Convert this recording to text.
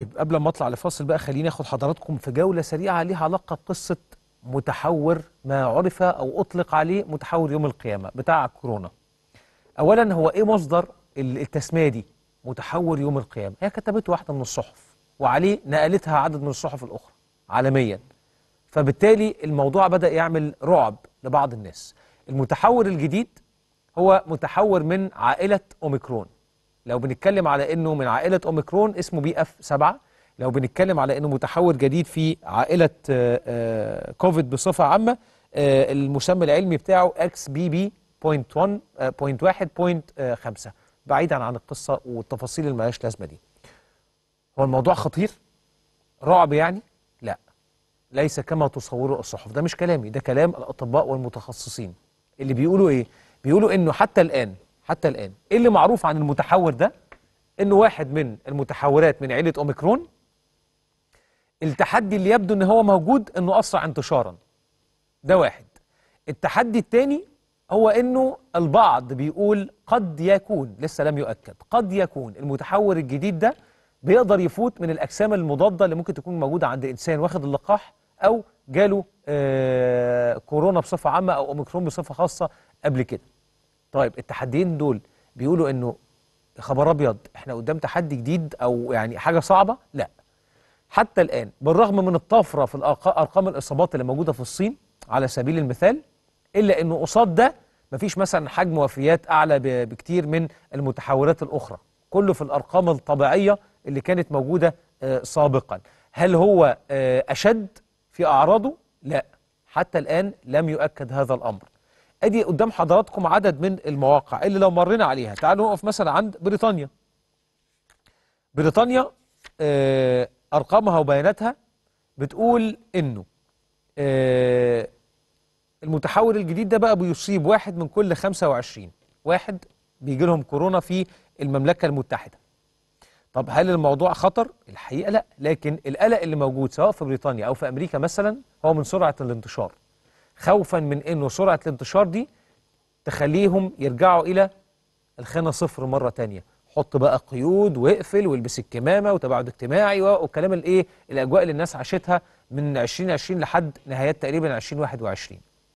طيب قبل ما اطلع لفاصل بقى خليني اخد حضراتكم في جوله سريعه ليها علاقه بقصه متحور ما عرف او اطلق عليه متحور يوم القيامه بتاع كورونا. اولا هو ايه مصدر التسميه دي؟ متحور يوم القيامه، هي كتبته واحده من الصحف وعليه نقلتها عدد من الصحف الاخرى عالميا. فبالتالي الموضوع بدا يعمل رعب لبعض الناس. المتحور الجديد هو متحور من عائله اوميكرون. لو بنتكلم على انه من عائله اوميكرون اسمه بي اف 7 لو بنتكلم على انه متحور جديد في عائله آه، آه، كوفيد بصفه عامه آه، المسمى العلمي بتاعه اكس بي بي بوينت 1 بوينت 1 بوينت 5 بعيدا عن القصه والتفاصيل اللي مالهاش لازمه دي هو الموضوع خطير رعب يعني لا ليس كما تصوره الصحف ده مش كلامي ده كلام الاطباء والمتخصصين اللي بيقولوا ايه بيقولوا انه حتى الان حتى الآن إيه اللي معروف عن المتحور ده؟ إنه واحد من المتحورات من عيلة أوميكرون التحدي اللي يبدو إن هو موجود إنه أسرع انتشارا ده واحد التحدي الثاني هو إنه البعض بيقول قد يكون لسه لم يؤكد قد يكون المتحور الجديد ده بيقدر يفوت من الأجسام المضادة اللي ممكن تكون موجودة عند إنسان واخد اللقاح أو جاله آه كورونا بصفة عامة أو أوميكرون بصفة خاصة قبل كده طيب التحديين دول بيقولوا انه خبر ابيض احنا قدام تحدي جديد او يعني حاجه صعبه لا حتى الان بالرغم من الطفره في ارقام الاصابات اللي موجوده في الصين على سبيل المثال الا انه قصاد ده مفيش مثلا حجم وفيات اعلى بكتير من المتحولات الاخرى كله في الارقام الطبيعيه اللي كانت موجوده آه، سابقا هل هو آه، اشد في اعراضه لا حتى الان لم يؤكد هذا الامر ادي قدام حضراتكم عدد من المواقع اللي لو مرينا عليها تعالوا نقف مثلا عند بريطانيا بريطانيا آه، ارقامها وبياناتها بتقول انه آه، المتحول الجديد ده بقى بيصيب واحد من كل 25 واحد بيجي لهم كورونا في المملكه المتحده طب هل الموضوع خطر؟ الحقيقه لا، لكن القلق اللي موجود سواء في بريطانيا او في امريكا مثلا هو من سرعه الانتشار. خوفا من انه سرعه الانتشار دي تخليهم يرجعوا الى الخانه صفر مره تانية حط بقى قيود واقفل والبس الكمامه وتباعد اجتماعي والكلام الايه الاجواء اللي الناس عاشتها من 2020 لحد نهايات تقريبا 2021